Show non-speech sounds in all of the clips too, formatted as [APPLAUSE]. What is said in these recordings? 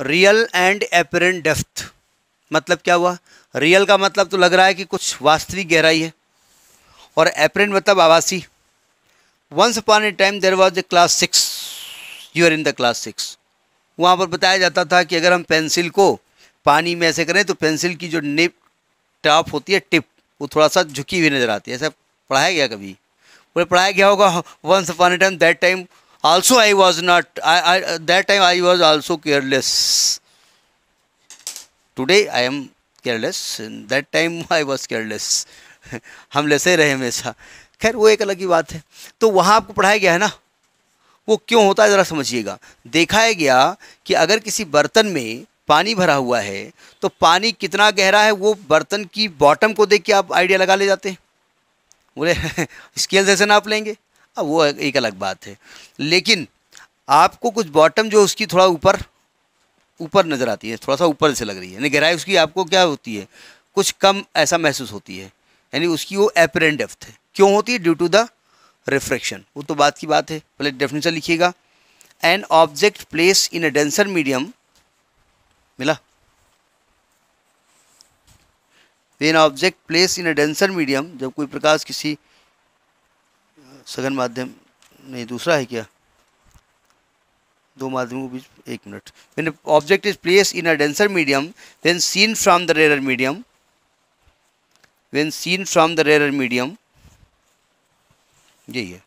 real and apparent depth मतलब क्या हुआ रियल का मतलब तो लग रहा है कि कुछ वास्तविक गहराई है और एपरेंट मतलब आवासी once upon a time there was a class six you are in the class six वहाँ पर बताया जाता था कि अगर हम पेंसिल को पानी में ऐसे करें तो पेंसिल की जो निप टॉप होती है टिप वो थोड़ा सा झुकी हुई नज़र आती है ऐसा पढ़ाया गया कभी बोले पढ़ाया गया होगा once upon a time that time also i was not I, I that time i was also careless today i am careless in that time [LAUGHS] i was careless [LAUGHS] हम लेसे रहे हमेशा खैर वो एक अलग ही बात है तो वहाँ आपको पढ़ाया गया है ना वो क्यों होता है ज़रा समझिएगा देखा गया कि अगर किसी बर्तन में पानी भरा हुआ है तो पानी कितना गहरा है वो बर्तन की बॉटम को देख के आप आइडिया लगा ले जाते हैं बोले स्केल [LAUGHS] जैसे नाप लेंगे अब हाँ, वो एक अलग बात है लेकिन आपको कुछ बॉटम जो उसकी थोड़ा ऊपर ऊपर नज़र आती है थोड़ा सा ऊपर से लग रही है यानी गहराई उसकी आपको क्या होती है कुछ कम ऐसा महसूस होती है यानी उसकी वो एपरेंट डेफ्थ है क्यों होती है ड्यू टू द रिफ्रेक्शन वो तो बात की बात है पहले डेफिनेशन लिखिएगा an object place in a denser medium मिला an object place in a denser medium जब कोई प्रकाश किसी सघन माध्यम नहीं दूसरा है क्या दो माध्यमों के बीच एक मिनट मैंने object is place in a denser medium when seen from the rare medium when seen from the rarer medium यही है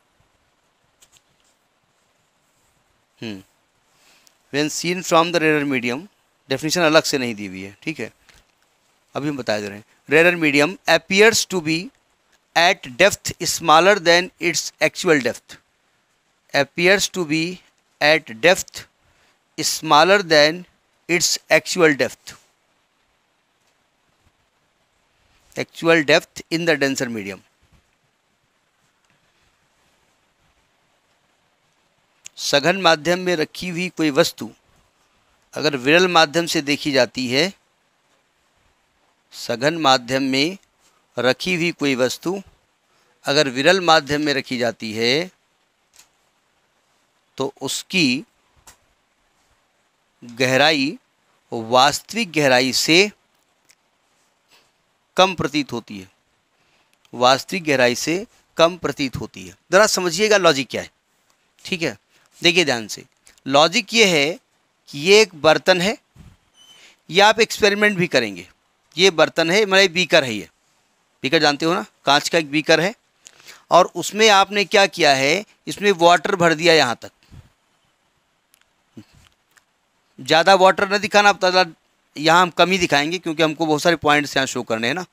when seen from the the medium definition अलग से नहीं दी हुई है ठीक है अभी हम बता दे रहे हैं rarer medium appears to be at depth smaller than its actual depth appears to be at depth smaller than its actual depth actual depth in the denser medium सघन माध्यम में रखी हुई कोई वस्तु अगर विरल माध्यम से देखी जाती है सघन माध्यम में रखी हुई कोई वस्तु अगर विरल माध्यम में रखी जाती है तो उसकी गहराई वास्तविक गहराई से कम प्रतीत होती है वास्तविक गहराई से कम प्रतीत होती है ज़रा समझिएगा लॉजिक क्या है ठीक है देखिए ध्यान से लॉजिक ये है कि ये एक बर्तन है ये आप एक्सपेरिमेंट भी करेंगे ये बर्तन है मेरा मतलब बीकर है ये बीकर जानते हो ना कांच का एक बीकर है और उसमें आपने क्या किया है इसमें वाटर भर दिया यहाँ तक ज़्यादा वाटर ना दिखाना आप ज़्यादा यहाँ हम कम ही दिखाएंगे क्योंकि हमको बहुत सारे पॉइंट्स यहाँ शो करने हैं ना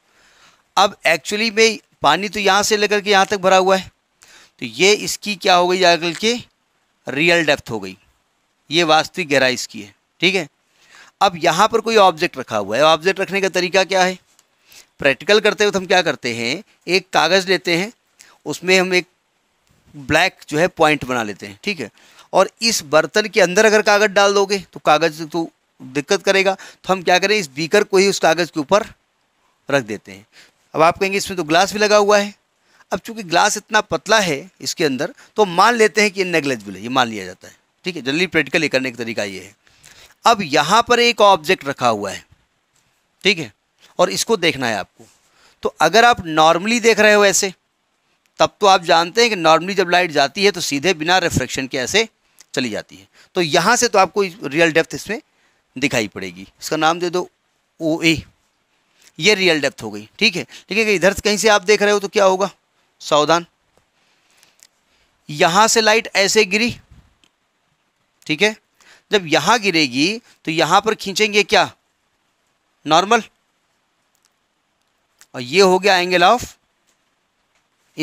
अब एक्चुअली में पानी तो यहाँ से लेकर के यहाँ तक भरा हुआ है तो ये इसकी क्या हो गई आजकल के रियल डेप्थ हो गई ये वास्तविक गहराई इसकी है ठीक है अब यहाँ पर कोई ऑब्जेक्ट रखा हुआ है ऑब्जेक्ट रखने का तरीका क्या है प्रैक्टिकल करते वक्त हम क्या करते हैं एक कागज़ लेते हैं उसमें हम एक ब्लैक जो है पॉइंट बना लेते हैं ठीक है और इस बर्तन के अंदर अगर कागज़ डाल दोगे तो कागज़ तो दिक्कत करेगा तो हम क्या करें इस बीकर को ही उस कागज़ के ऊपर रख देते हैं अब आप कहेंगे इसमें तो ग्लास भी लगा हुआ है अब चूंकि ग्लास इतना पतला है इसके अंदर तो मान लेते हैं कि ये नेग्लेजिबल है ये मान लिया जाता है ठीक है जल्दी ये करने का तरीका ये है अब यहाँ पर एक ऑब्जेक्ट रखा हुआ है ठीक है और इसको देखना है आपको तो अगर आप नॉर्मली देख रहे हो ऐसे तब तो आप जानते हैं कि नॉर्मली जब लाइट जाती है तो सीधे बिना रिफ्रेक्शन के ऐसे चली जाती है तो यहाँ से तो आपको रियल डेप्थ इसमें दिखाई पड़ेगी इसका नाम दे दो ओ ए ये रियल डेप्थ हो गई ठीक है लेकिन इधर कहीं से आप देख रहे हो तो क्या होगा सावधान यहाँ से लाइट ऐसे गिरी ठीक है जब यहाँ गिरेगी तो यहाँ पर खींचेंगे क्या नॉर्मल और ये हो गया एंगल ऑफ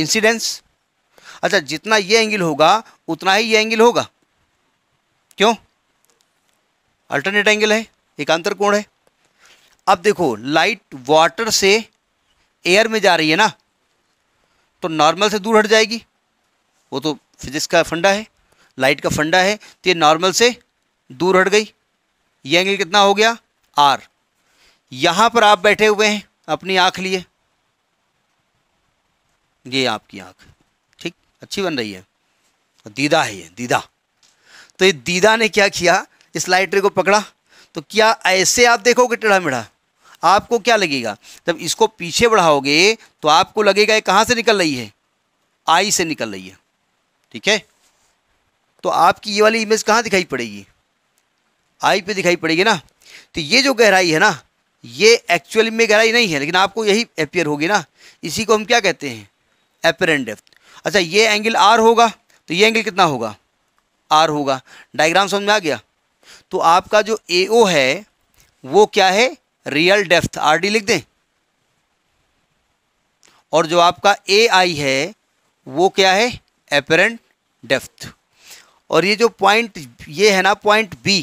इंसिडेंस अच्छा जितना ये एंगल होगा उतना ही ये एंगल होगा क्यों अल्टरनेट एंगल है एकांतर कोण है अब देखो लाइट वाटर से एयर में जा रही है ना तो नॉर्मल से दूर हट जाएगी वो तो फिजिक्स का फंडा है लाइट का फंडा है तो ये नॉर्मल से दूर हट गई ये एंगल कितना हो गया आर यहाँ पर आप बैठे हुए हैं अपनी आंख लिए ये आपकी आंख ठीक अच्छी बन रही है दीदा है ये दीदा तो ये दीदा ने क्या किया इस लाइटर को पकड़ा तो क्या ऐसे आप देखोगे टेढ़ा मेढ़ा आपको क्या लगेगा जब इसको पीछे बढ़ाओगे तो आपको लगेगा ये कहाँ से निकल रही है आई से निकल रही है ठीक है तो आपकी ये वाली इमेज कहाँ दिखाई पड़ेगी आई पे दिखाई पड़ेगी ना तो ये जो गहराई है ना ये एक्चुअली में गहराई नहीं है लेकिन आपको यही अपेयर होगी ना इसी को हम क्या कहते हैं अपेरेंट डेप्थ अच्छा ये एंगल आर होगा तो ये एंगल कितना होगा आर होगा डायग्राम समझ में आ गया तो आपका जो ए ओ है वो क्या है रियल डेप्थ आर डी लिख दें और जो आपका ए आई है वो क्या है अपेरेंट डेप्थ और ये जो पॉइंट ये है ना पॉइंट बी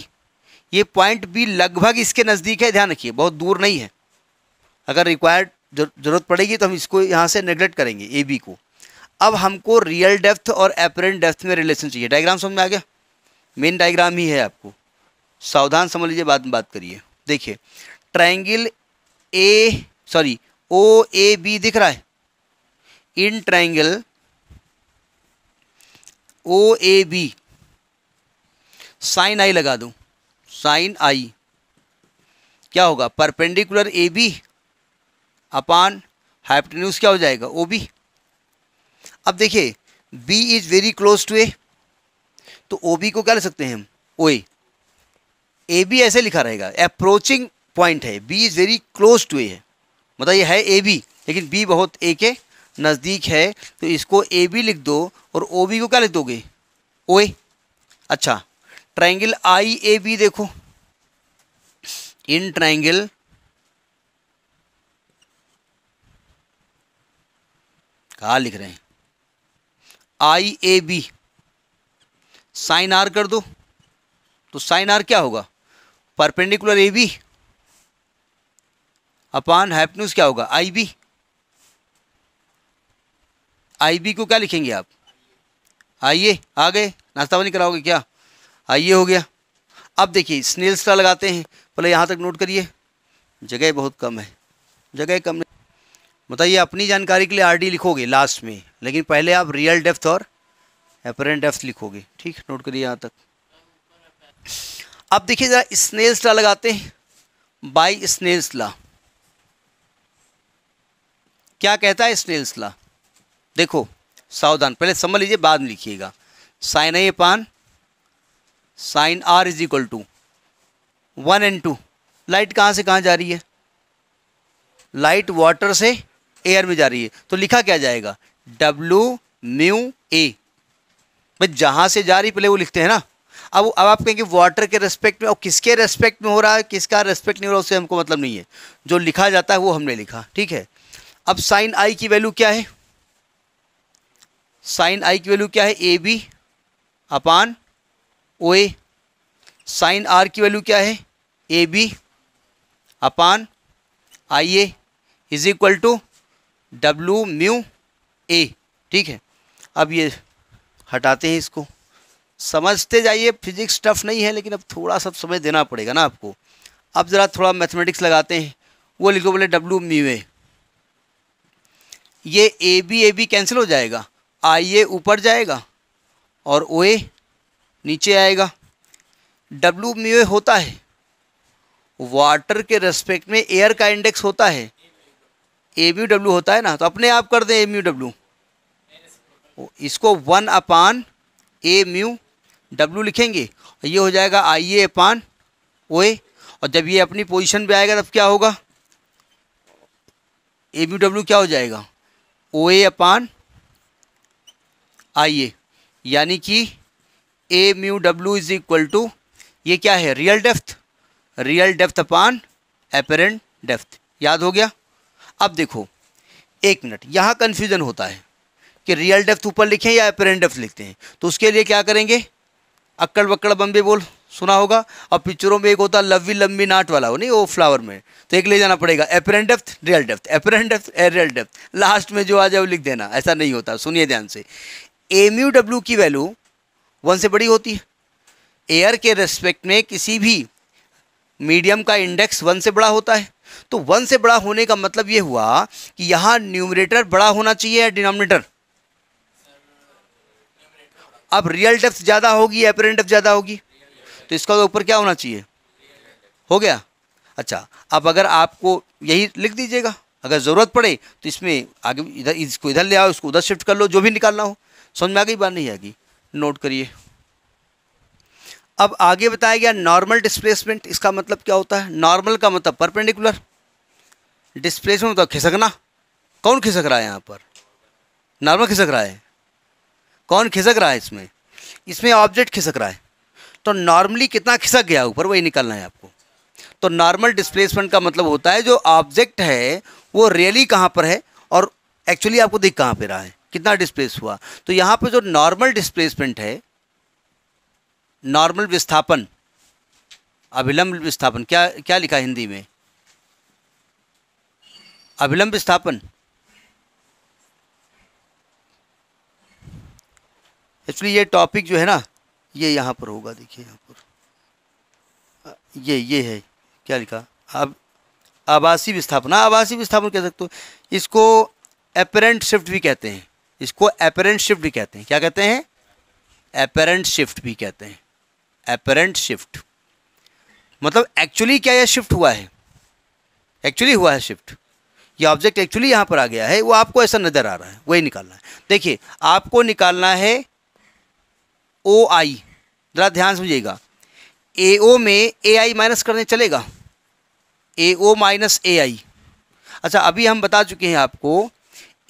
ये पॉइंट बी लगभग इसके नज़दीक है ध्यान रखिए बहुत दूर नहीं है अगर रिक्वायर्ड ज़रूरत पड़ेगी तो हम इसको यहाँ से नेग्लेक्ट करेंगे ए बी को अब हमको रियल डेप्थ और एपरेंट डेप्थ में रिलेशन चाहिए डायग्राम समझ में आ गया मेन डायग्राम ही है आपको सावधान समझ लीजिए बाद में बात करिए देखिए triangle A sorry O A B दिख रहा है in triangle O A B sine I लगा दूँ साइन आई क्या होगा परपेंडिकुलर ए बी अपान हाइपटेन्यूज क्या हो जाएगा ओ बी अब देखिए B is very close to A तो ओ बी को क्या ले सकते हैं हम ओ ए ए बी ऐसे लिखा रहेगा अप्रोचिंग पॉइंट है B is very close to A है मतलब ये है ए बी लेकिन बी बहुत ए के नज़दीक है तो इसको ए बी लिख दो और ओ बी को क्या लिख दोगे ओ ए अच्छा ट्राइंगल आई ए बी देखो इन ट्राइंगल कहा लिख रहे हैं I A B sine R कर दो तो साइन आर क्या होगा परपेंडिकुलर ए बी अपान हैपनूस क्या होगा आई बी आई बी को क्या लिखेंगे आप आइए आ गए नाश्ता पानी कराओगे क्या आइए हाँ, हो गया अब देखिए स्नेल्स का लगाते हैं पहले यहाँ तक नोट करिए जगह बहुत कम है जगह कम नहीं बताइए अपनी जानकारी के लिए आरडी लिखोगे लास्ट में लेकिन पहले आप रियल डेप्थ और अपरेंट डेफ्थ लिखोगे ठीक नोट करिए यहाँ तक अब देखिए ज़रा स्नेल्स ला लगाते हैं बाई स्नेल्स ला क्या कहता है स्नेल्स ला देखो सावधान पहले समझ लीजिए बाद में लिखिएगा sine A upon sine R is equal to one and two light कहाँ से कहाँ जा रही है लाइट वाटर से एयर में जा रही है तो लिखा क्या जाएगा डब्ल्यू म्यू ए भाई जहाँ से जा रही पहले वो लिखते हैं ना अब अब आप कहेंगे वाटर के रेस्पेक्ट में और किसके रेस्पेक्ट में हो रहा है किसका रेस्पेक्ट नहीं हो रहा उससे हमको मतलब नहीं है जो लिखा जाता है वो हमने लिखा ठीक है अब साइन आई की वैल्यू क्या है साइन आई की वैल्यू क्या है A B upon O A sine R की वैल्यू क्या है A B upon I A is equal to W mu A ठीक है अब ये हटाते हैं इसको समझते जाइए फिजिक्स टफ नहीं है लेकिन अब थोड़ा सा समय देना पड़ेगा ना आपको अब ज़रा थोड़ा मैथमेटिक्स लगाते हैं वो लिखो बोले डब्लू म्यू ए ये A B A B cancel हो जाएगा आई ए ऊपर जाएगा और ओ ए नीचे आएगा डब्ल्यू म्यू होता है वाटर के रेस्पेक्ट में एयर का इंडेक्स होता है ए म्यू डब्ल्यू होता है ना तो अपने आप कर दें एम यू डब्ल्यू इसको one upon A mu W लिखेंगे ये हो जाएगा आई ए अपान ओ ए और जब ये अपनी पोजीशन पे आएगा तब क्या होगा ए म्यू डब्ल्यू क्या हो जाएगा ओ ए अपान आई ए यानी कि A mu W is equal to ये क्या है real depth real depth upon apparent depth याद हो गया अब देखो एक मिनट यहाँ कन्फ्यूज़न होता है कि रियल डेफ्थ ऊपर लिखें या अपेरेंट डेफ्थ लिखते हैं तो उसके लिए क्या करेंगे अक्कड़ बक्कड़ बम्बे बोल सुना होगा और पिक्चरों में एक होता है लव्वी लम्बी नाट वाला हो नहीं वो फ्लावर में तो एक ले जाना पड़ेगा apparent depth real depth apparent A real depth last में जो आ जाए वो लिख देना ऐसा नहीं होता सुनिए ध्यान से एम यू डब्ल्यू की वैल्यू वन से बड़ी होती है एयर के रेस्पेक्ट में किसी भी मीडियम का इंडेक्स वन से बड़ा होता है तो वन से बड़ा होने का मतलब ये हुआ कि यहाँ न्यूमरेटर बड़ा होना चाहिए या डिनोमिनेटर अब रियल डेप्थ ज़्यादा होगी या अपरेंट डेप्थ ज़्यादा होगी तो इसका तो ऊपर क्या होना चाहिए हो गया अच्छा अब अगर आपको यही लिख दीजिएगा अगर ज़रूरत पड़े तो इसमें आगे इधर इसको इधर ले आओ इसको उधर शिफ्ट कर लो जो भी निकालना हो समझ में आ गई बात नहीं आएगी नोट करिए अब आगे बताया गया नॉर्मल डिस्प्लेसमेंट इसका मतलब क्या होता है नॉर्मल का मतलब परपेंडिकुलर डिस्प्लेसमेंट मतलब खिसकना कौन खिसक रहा है यहाँ पर नॉर्मल खिसक रहा है कौन खिसक रहा है इसमें इसमें ऑब्जेक्ट खिसक रहा है तो नॉर्मली कितना खिसक गया ऊपर वही निकालना है आपको तो नॉर्मल डिस्प्लेसमेंट का मतलब होता है जो ऑब्जेक्ट है वो रियली कहाँ पर है और एक्चुअली आपको दिख कहाँ पर रहा है कितना डिस्प्लेस हुआ तो यहाँ पर जो नॉर्मल डिस्प्लेसमेंट है नॉर्मल विस्थापन अभिलंब विस्थापन क्या क्या लिखा हिंदी में अभिलंब विस्थापन एक्चुअली ये टॉपिक जो है ना ये यहाँ पर होगा देखिए यहाँ पर ये ये है क्या लिखा अब आवासीय विस्थापन हाँ, आवासीय विस्थापन कह सकते हो इसको अपेरेंट शिफ्ट भी कहते हैं इसको अपेरेंट शिफ्ट भी कहते हैं क्या कहते हैं अपेरेंट शिफ्ट भी कहते हैं अपेरेंट शिफ्ट मतलब एक्चुअली क्या यह शिफ्ट हुआ है एक्चुअली हुआ है शिफ्ट ये ऑब्जेक्ट एक्चुअली यहाँ पर आ गया है वो आपको ऐसा नज़र आ रहा है वही निकालना है देखिए आपको निकालना है ओ आई ज़रा ध्यान समझिएगा ए ओ में ए आई माइनस करने चलेगा ए ओ माइनस ए आई अच्छा अभी हम बता चुके हैं आपको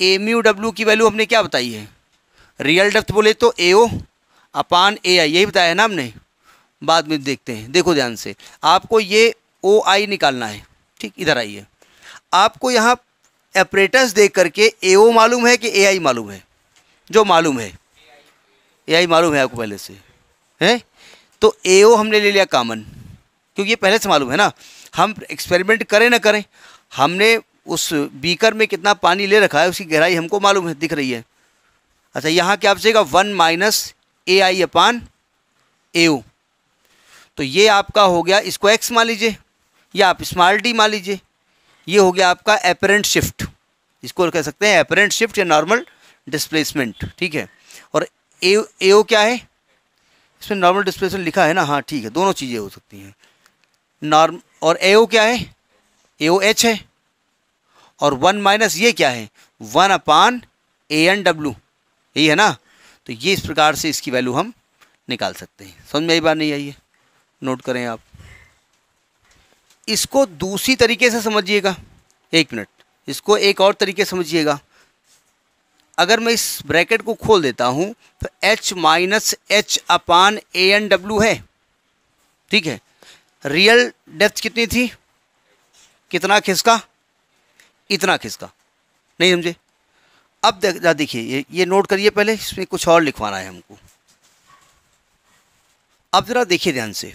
एम यू डब्ल्यू की वैल्यू हमने क्या बताई है रियल डेप्थ बोले तो ए ओ अपान ए आई यही बताया है ना हमने बाद में देखते हैं देखो ध्यान से आपको ये ओ आई निकालना है ठीक इधर आइए आपको यहाँ एपरेटस देख करके ए ओ मालूम है कि ए आई मालूम है जो मालूम है ए आई मालूम है आपको पहले से है तो ए ओ हमने ले लिया कामन क्योंकि ये पहले से मालूम है ना हम एक्सपेरिमेंट करें ना करें हमने उस बीकर में कितना पानी ले रखा है उसकी गहराई हमको मालूम है दिख रही है अच्छा यहाँ क्या बचेगा वन माइनस ए आई अपान ए ओ तो ये आपका हो गया इसको एक्स मान लीजिए या आप स्मॉल डी मान लीजिए ये हो गया आपका एपरेंट शिफ्ट इसको कह सकते हैं एपरेंट शिफ्ट या नॉर्मल डिस्प्लेसमेंट ठीक है और ए ए ओ क्या है इसमें नॉर्मल डिस्प्लेसमेंट लिखा है ना हाँ ठीक है दोनों चीज़ें हो सकती हैं नॉर्म और ए ओ क्या है ए ओ एच है और वन माइनस ये क्या है one upon A N W यही है ना तो ये इस प्रकार से इसकी वैल्यू हम निकाल सकते हैं समझ में आई बात नहीं आई है नोट करें आप इसको दूसरी तरीके से समझिएगा एक मिनट इसको एक और तरीके समझिएगा अगर मैं इस ब्रैकेट को खोल देता हूँ तो h minus H upon A N W है ठीक है रियल डेप्थ कितनी थी कितना खिसका इतना खिसका नहीं समझे अब देखिए ये ये नोट करिए पहले इसमें कुछ और लिखवाना है हमको अब ज़रा देखिए ध्यान से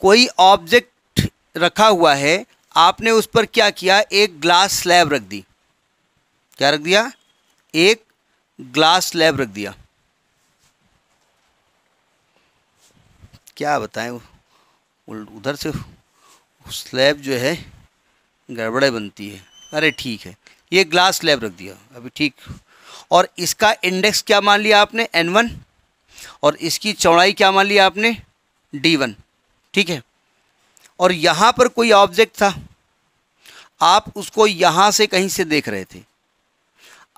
कोई ऑब्जेक्ट रखा हुआ है आपने उस पर क्या किया एक ग्लास स्लैब रख दी क्या रख दिया एक ग्लास स्लैब रख दिया क्या बताएं उधर से स्लैब जो है गड़बड़े बनती है अरे ठीक है ये ग्लास स्लैब रख दिया अभी ठीक और इसका इंडेक्स क्या मान लिया आपने एन वन और इसकी चौड़ाई क्या मान लिया आपने डी वन ठीक है और यहाँ पर कोई ऑब्जेक्ट था आप उसको यहाँ से कहीं से देख रहे थे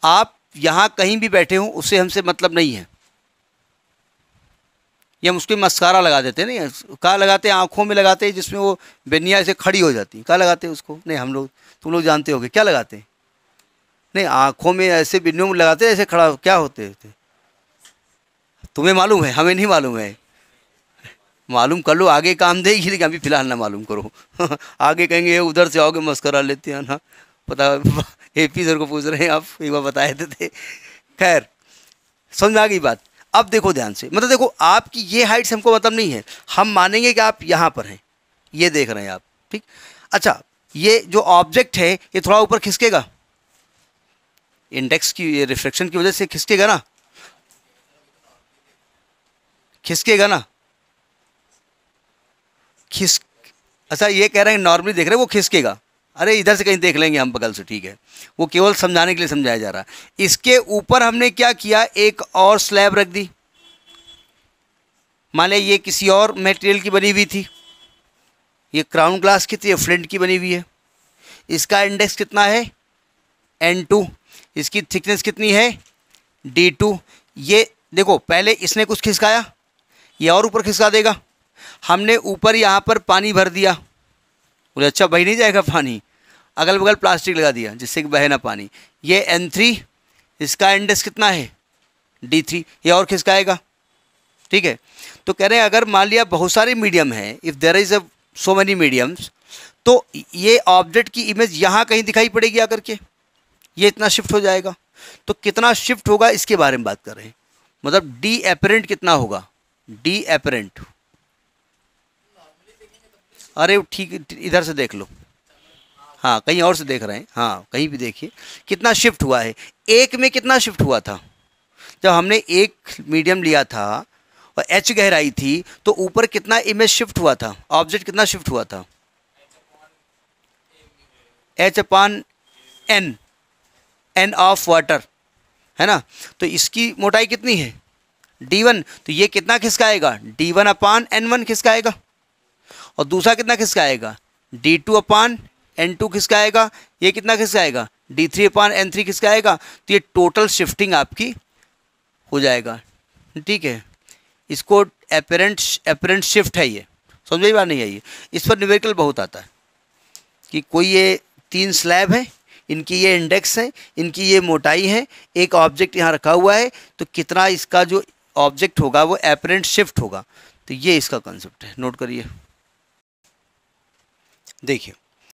आप यहाँ कहीं भी बैठे हों उससे हमसे मतलब नहीं है या हम उसके मस्कारा लगा देते हैं नहीं कहा लगाते हैं आँखों में लगाते हैं जिसमें वो बेनिया ऐसे खड़ी हो जाती है कहा लगाते हैं उसको नहीं हम लोग तुम लोग जानते हो क्या लगाते हैं नहीं आँखों में ऐसे बिन्नियों में लगाते ऐसे खड़ा क्या होते थे तुम्हें मालूम है हमें नहीं मालूम है मालूम कर लो आगे काम देगी लेकिन अभी फ़िलहाल ना मालूम करो [LAUGHS] आगे कहेंगे उधर से आओगे मस्करा लेते हैं ना पता [LAUGHS] ए पी सर को पूछ रहे हैं आप एक बार बताए थे खैर समझ आ गई बात अब देखो ध्यान से मतलब देखो आपकी ये हाइट्स हमको मतलब नहीं है हम मानेंगे कि आप यहाँ पर हैं ये देख रहे हैं आप ठीक अच्छा ये जो ऑब्जेक्ट है ये थोड़ा ऊपर खिसकेगा इंडेक्स की रिफ्लेक्शन की वजह से खिसकेगा ना खिसकेगा ना खिस अच्छा ये कह रहे हैं नॉर्मली देख रहे हैं वो खिसकेगा अरे इधर से कहीं देख लेंगे हम बगल से ठीक है वो केवल समझाने के लिए समझाया जा रहा है इसके ऊपर हमने क्या किया एक और स्लैब रख दी मान लिया ये किसी और मटेरियल की बनी हुई थी ये क्राउन ग्लास की थी ये फ्लिंट की बनी हुई है इसका इंडेक्स कितना है एन टू इसकी थिकनेस कितनी है डी टू ये देखो पहले इसने कुछ खिसकाया ये और ऊपर खिसका देगा हमने ऊपर यहाँ पर पानी भर दिया बोले अच्छा बह नहीं जाएगा पानी अगल बगल प्लास्टिक लगा दिया जिससे कि बहे ना पानी ये एन थ्री इसका इंडेक्स कितना है डी थ्री ये और खिसकाएगा ठीक है तो कह रहे हैं अगर मान लिया बहुत सारे मीडियम हैं if there is a so many mediums तो ये ऑब्जेक्ट की इमेज यहाँ कहीं दिखाई पड़ेगी आकर के ये इतना शिफ्ट हो जाएगा तो कितना शिफ्ट होगा इसके बारे में बात कर रहे हैं मतलब डी एपरेंट कितना होगा डी एपरेंट अरे ठीक इधर से देख लो हाँ कहीं और से देख रहे हैं हाँ कहीं भी देखिए कितना शिफ्ट हुआ है एक में कितना शिफ्ट हुआ था जब हमने एक मीडियम लिया था और एच गहराई थी तो ऊपर कितना इमेज शिफ्ट हुआ था ऑब्जेक्ट कितना शिफ्ट हुआ था H upon N N of water है ना तो इसकी मोटाई कितनी है डी वन तो ये कितना खिसकाएगा D one upon N one खिसकाएगा और दूसरा कितना किसका आएगा D two upon N two किसका आएगा ये कितना किसका आएगा D three upon N three किसका आएगा तो ये टोटल शिफ्टिंग आपकी हो जाएगा ठीक है इसको अपेरेंट अपेरेंट शिफ्ट है ये समझ में बात नहीं आई इस पर निवेकल बहुत आता है कि कोई ये तीन स्लैब है इनकी ये इंडेक्स है इनकी ये मोटाई है एक ऑब्जेक्ट यहाँ रखा हुआ है तो कितना इसका जो ऑब्जेक्ट होगा वो एपरेंट शिफ्ट होगा तो ये इसका कंसेप्ट है नोट करिए देखिए